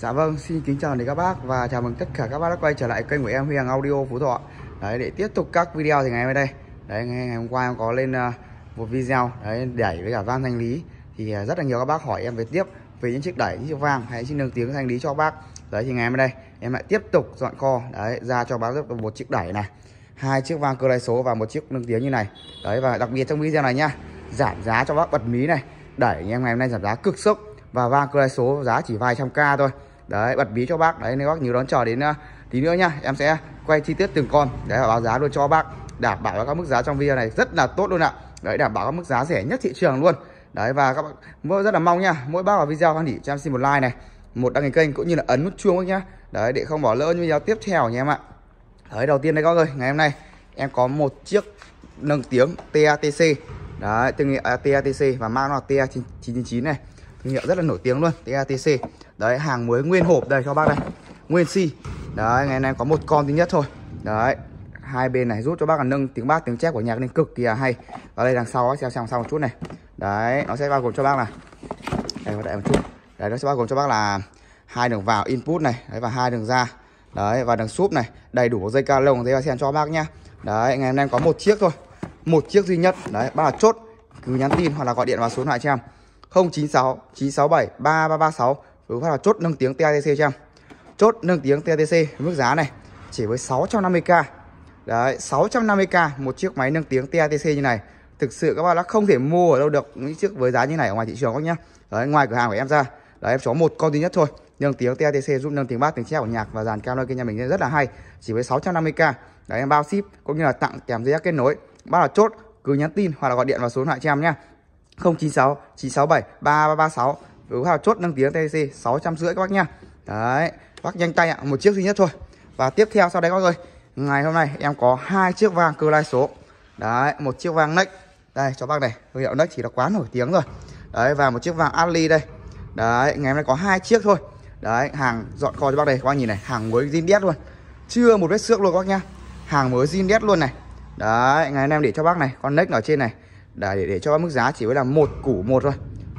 Dạ vâng, xin kính chào đến các bác và chào mừng tất cả các bác đã quay trở lại kênh của em Huy Hằng Audio Phú Thọ Đấy, để tiếp tục các video thì ngày hôm nay Đấy, ngày, hôm qua em có lên à, một video đấy đẩy với cả vang thanh lý Thì à, rất là nhiều các bác hỏi em về tiếp về những chiếc đẩy, những chiếc vang hay những nâng tiếng thanh lý cho bác Đấy thì ngày hôm nay em lại tiếp tục dọn kho Đấy, ra cho bác rất một chiếc đẩy này hai chiếc vang cơ lai số và một chiếc nâng tiếng như này Đấy, và đặc biệt trong video này nhá Giảm giá cho bác bật mí này Đẩy em ngày hôm nay giảm giá cực sốc và vang cơ lai số giá chỉ vài trăm k thôi đấy bật bí cho bác đấy nên bác nhớ đón chờ đến à, tí nữa nhá em sẽ quay chi tiết từng con để báo giá luôn cho bác đảm bảo các mức giá trong video này rất là tốt luôn ạ đấy đảm bảo các mức giá rẻ nhất thị trường luôn đấy và các bạn rất là mong nha mỗi bác vào video hoan hỉ cho em xin một like này một đăng ký kênh cũng như là ấn nút chuông ấy nhá đấy để không bỏ lỡ những video tiếp theo nha em ạ đấy đầu tiên đây các ơi ngày hôm nay em có một chiếc nâng tiếng TATC đấy tương hiệu TATC và mang nó là TA999 này thương hiệu rất là nổi tiếng luôn TATC đấy hàng mới nguyên hộp đây cho bác đây nguyên si đấy ngày nay có một con duy nhất thôi đấy hai bên này giúp cho bác là nâng tiếng bát tiếng chép của nhạc lên cực kỳ là hay ở đây đằng sau xem xong sau một chút này đấy nó sẽ bao gồm cho bác là đây đại một chút đấy nó sẽ bao gồm cho bác là hai đường vào input này đấy, và hai đường ra đấy và đường súp này đầy đủ dây ca lồng dây ca sen cho bác nhá đấy ngày hôm nay có một chiếc thôi một chiếc duy nhất đấy bác là chốt cứ nhắn tin hoặc là gọi điện vào số điện thoại cho em 096 967 3336 Đối phát là chốt nâng tiếng TATC cho em Chốt nâng tiếng TATC mức giá này chỉ với 650k Đấy 650k một chiếc máy nâng tiếng TATC như này Thực sự các bạn đã không thể mua ở đâu được những chiếc với giá như này ở ngoài thị trường các nhá Đấy ngoài cửa hàng của em ra Đấy em chỉ có một con duy nhất thôi nâng tiếng TATC giúp nâng tiếng bass tiếng treo của nhạc và dàn cao nơi kia nhà mình rất là hay chỉ với 650k đấy em bao ship cũng như là tặng kèm dây kết nối bác là chốt cứ nhắn tin hoặc là gọi điện vào số điện thoại cho em nhé 096 967 3336 đối hàng chốt nâng tiếng TC 650 các bác nha đấy bác nhanh tay ạ một chiếc duy nhất thôi và tiếp theo sau đấy các bác ơi ngày hôm nay em có hai chiếc vàng cơ lai số đấy một chiếc vàng nách đây cho bác này thương hiệu nách thì nó quá nổi tiếng rồi đấy và một chiếc vàng ali đây đấy ngày hôm nay có hai chiếc thôi đấy hàng dọn kho cho bác đây các bác nhìn này hàng mới zin đét luôn chưa một vết xước luôn các bác nhá hàng mới zin đét luôn này đấy ngày hôm nay em để cho bác này con nách ở trên này Đấy, để cho mức giá chỉ mới là một củ một thôi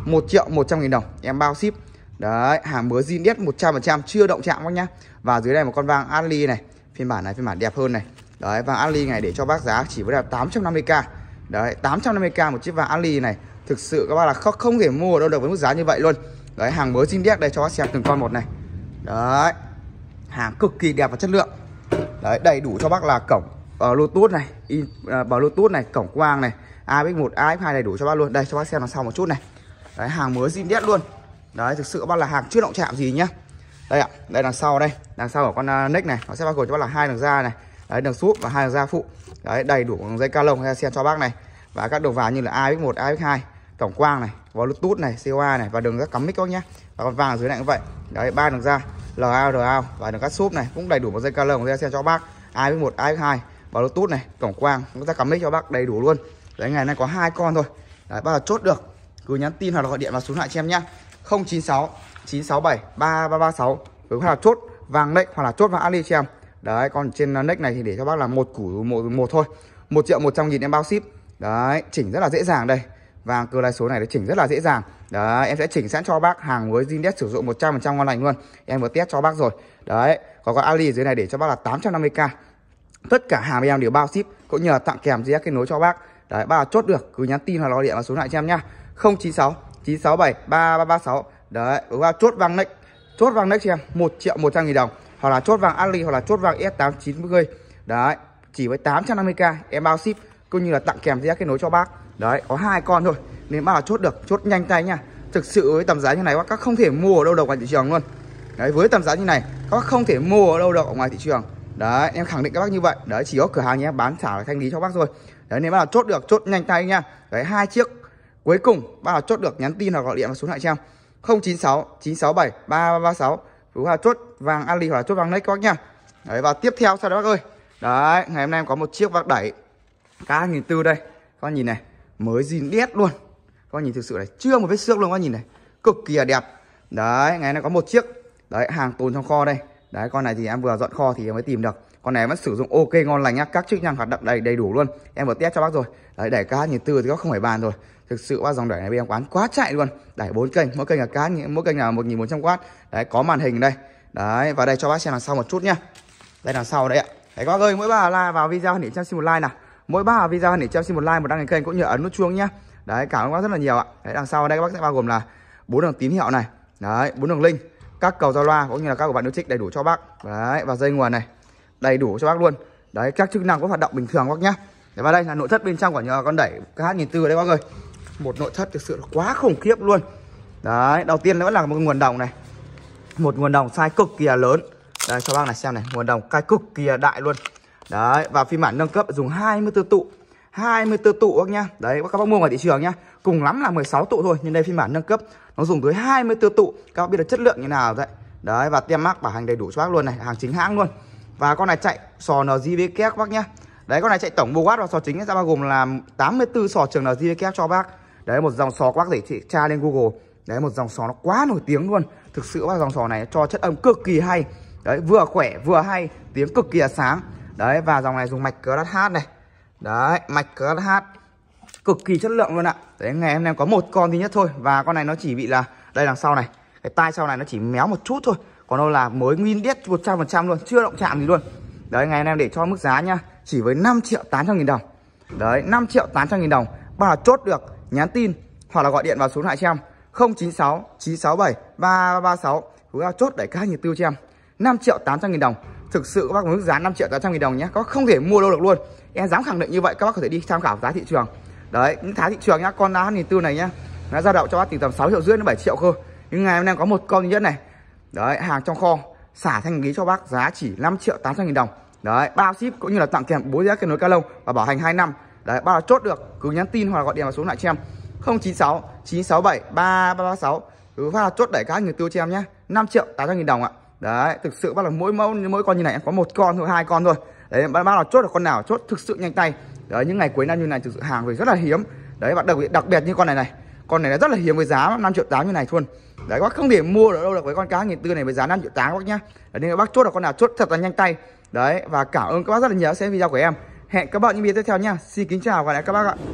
1 triệu 100 nghìn đồng em bao ship Đấy, hàng mới zin đét 100% chưa động chạm các nhá. Và dưới đây một con vàng Adli này, phiên bản này phiên bản đẹp hơn này. Đấy, vàng Adli này để cho bác giá chỉ với là 850k. Đấy, 850k một chiếc vàng Adli này. Thực sự các bác là không, không thể mua đâu được với mức giá như vậy luôn. Đấy, hàng mới zin đét đây cho bác xem từng con một này. Đấy. Hàng cực kỳ đẹp và chất lượng. Đấy, đầy đủ cho bác là cổng uh, ờ, Bluetooth này, in, uh, Bluetooth này, cổng quang này, AX1, AX2 đầy đủ cho bác luôn Đây cho bác xem nó sau một chút này Đấy hàng mới zin đét luôn Đấy thực sự bác là hàng chưa động chạm gì nhá Đây ạ, đây đằng sau đây Đằng sau của con uh, nick này Nó sẽ bao gồm cho bác là hai đường da này Đấy đường súp và hai đường da phụ Đấy đầy đủ dây ca lông hay sen cho bác này Và các đường vàng như là AX1, AX2 Tổng quang này, Bluetooth này, COA này Và đường các cắm mic các nhá Và con vàng dưới này cũng vậy Đấy ba đường da LA, RA và đường cắt súp này Cũng đầy đủ một dây ca lông hay sen cho bác AX1, AX2 Bluetooth này, cổng quang, chúng ta cắm mic cho bác đầy đủ luôn đấy ngày nay có hai con thôi đấy bao giờ chốt được cứ nhắn tin hoặc là gọi điện vào số lại cho em nhá 096 967 3336 cứ hoặc là chốt vàng lệnh hoặc là chốt vào ali cho em đấy còn trên uh, nick này thì để cho bác là một củ một, một thôi một triệu một trăm nghìn em bao ship đấy chỉnh rất là dễ dàng đây vàng cơ lai số này nó chỉnh rất là dễ dàng đấy em sẽ chỉnh sẵn cho bác hàng mới Zindex sử dụng 100% ngon lành luôn em vừa test cho bác rồi đấy có con ali dưới này để cho bác là 850k tất cả hàng em đều bao ship cũng nhờ tặng kèm dưới kết nối cho bác đấy bà chốt được cứ nhắn tin hoặc gọi điện vào số lại cho em nhá 096 967 3336 đấy đúng vào chốt vàng nick chốt vàng nick cho em 1 triệu 100 nghìn đồng hoặc là chốt vàng Ali hoặc là chốt vàng S890 đấy chỉ với 850k em bao ship cũng như là tặng kèm giá kết nối cho bác đấy có hai con thôi nên bác chốt được chốt nhanh tay nha thực sự với tầm giá như này các không thể mua ở đâu được ngoài thị trường luôn đấy với tầm giá như này các không thể mua ở đâu được ở ngoài thị trường đấy em khẳng định các bác như vậy đấy chỉ có cửa hàng nhé bán trả thanh lý cho bác thôi đấy nếu bác nào chốt được chốt nhanh tay nha đấy hai chiếc cuối cùng bác nào chốt được nhắn tin hoặc gọi điện vào số lại cho em 096 967 3336 phú hà chốt vàng ali hoặc chốt vàng lách các bác nha đấy và tiếp theo sau đó bác ơi đấy ngày hôm nay em có một chiếc vác đẩy cá nghìn đây, các bác nhìn này mới zin đét luôn các bác nhìn thực sự này chưa một vết xước luôn các bác nhìn này cực kỳ là đẹp đấy ngày nay có một chiếc đấy hàng tồn trong kho đây đấy con này thì em vừa dọn kho thì em mới tìm được con này vẫn sử dụng ok ngon lành nhá các chức năng hoạt động đầy đầy đủ luôn em vừa test cho bác rồi đấy đẩy cá nhìn tư thì không phải bàn rồi thực sự bác dòng đẩy này bên em quán quá chạy luôn đẩy bốn kênh mỗi kênh là cá mỗi kênh là một nghìn bốn trăm w đấy có màn hình đây đấy và đây cho bác xem đằng sau một chút nhá đây đằng sau đấy ạ đấy các bác ơi mỗi ba like vào video hãy để cho xin một like nào mỗi ba video hãy để cho xin một like một đăng ký kênh cũng như ấn nút chuông nhá đấy cảm ơn các bác rất là nhiều ạ đấy đằng sau đây các bác sẽ bao gồm là bốn đường tín hiệu này đấy bốn đường link các cầu giao loa cũng như là các của bạn yêu trích đầy đủ cho bác đấy và dây nguồn này đầy đủ cho bác luôn đấy các chức năng có hoạt động bình thường bác nhá đấy và đây là nội thất bên trong của nhà con đẩy kh nghìn tư đây bác ơi một nội thất thực sự quá khủng khiếp luôn đấy đầu tiên nó vẫn là một nguồn đồng này một nguồn đồng size cực kìa lớn đây cho bác này xem này nguồn đồng cai cực kìa đại luôn đấy và phiên bản nâng cấp dùng 24 tụ 24 tụ bác nhá đấy các bác mua ngoài thị trường nhá cùng lắm là 16 tụ thôi nhưng đây phiên bản nâng cấp nó dùng tới 24 tụ các bác biết là chất lượng như nào vậy. đấy và tem mác bảo hành đầy đủ cho bác luôn này hàng chính hãng luôn và con này chạy sò NJB kép bác nhá Đấy con này chạy tổng bô watt và sò chính sẽ bao gồm là 84 sò trường NJB kép cho bác Đấy một dòng sò các bác chị tra lên Google Đấy một dòng sò nó quá nổi tiếng luôn Thực sự bác dòng sò này cho chất âm cực kỳ hay Đấy vừa khỏe vừa hay Tiếng cực kỳ là sáng Đấy và dòng này dùng mạch CRH này Đấy mạch CRH Cực kỳ chất lượng luôn ạ Đấy ngày hôm nay có một con duy nhất thôi Và con này nó chỉ bị là Đây đằng sau này Cái tai sau này nó chỉ méo một chút thôi còn đâu là mới nguyên đét 100% luôn chưa động chạm gì luôn đấy ngày em để cho mức giá nha chỉ với 5 triệu 800 nghìn đồng đấy 5 triệu 800 nghìn đồng bà chốt được nhắn tin hoặc là gọi điện vào số điện thoại cho em 096 967 336 chúng ta chốt đẩy các nhiệt tiêu cho em 5 triệu 800 nghìn đồng thực sự các bác có mức giá 5 triệu 800 nghìn đồng nhé các bác không thể mua đâu được luôn em dám khẳng định như vậy các bác có thể đi tham khảo giá thị trường đấy những giá thị trường nhá con lá 24 này nhá nó dao động cho bác từ tầm 6 triệu rưỡi đến 7 triệu cơ nhưng ngày hôm nay có một con duy nhất này đấy hàng trong kho xả thanh lý cho bác giá chỉ 5 triệu 800 nghìn đồng đấy bao ship cũng như là tặng kèm bố giá kết nối Zalo và bảo hành 2 năm đấy bao là chốt được cứ nhắn tin hoặc là gọi điện vào số lại cho em 096 967 3336 cứ phát là chốt đẩy các người tiêu cho em nhé 5 triệu 800 nghìn đồng ạ đấy thực sự bác là mỗi mẫu mỗi con như này em có một con thôi hai con thôi đấy bác, bác là chốt được con nào chốt thực sự nhanh tay đấy những ngày cuối năm như này thực sự hàng về rất là hiếm đấy bạn đặc biệt đặc biệt như con này này con này là rất là hiếm với giá 5 triệu 8 như này luôn đấy bác không thể mua được đâu được với con cá nghìn tư này với giá năm triệu tám bác nhá đấy, nên các bác chốt được con nào chốt thật là nhanh tay đấy và cảm ơn các bác rất là nhiều xem video của em hẹn các bạn những video tiếp theo nha xin kính chào và hẹn các bác ạ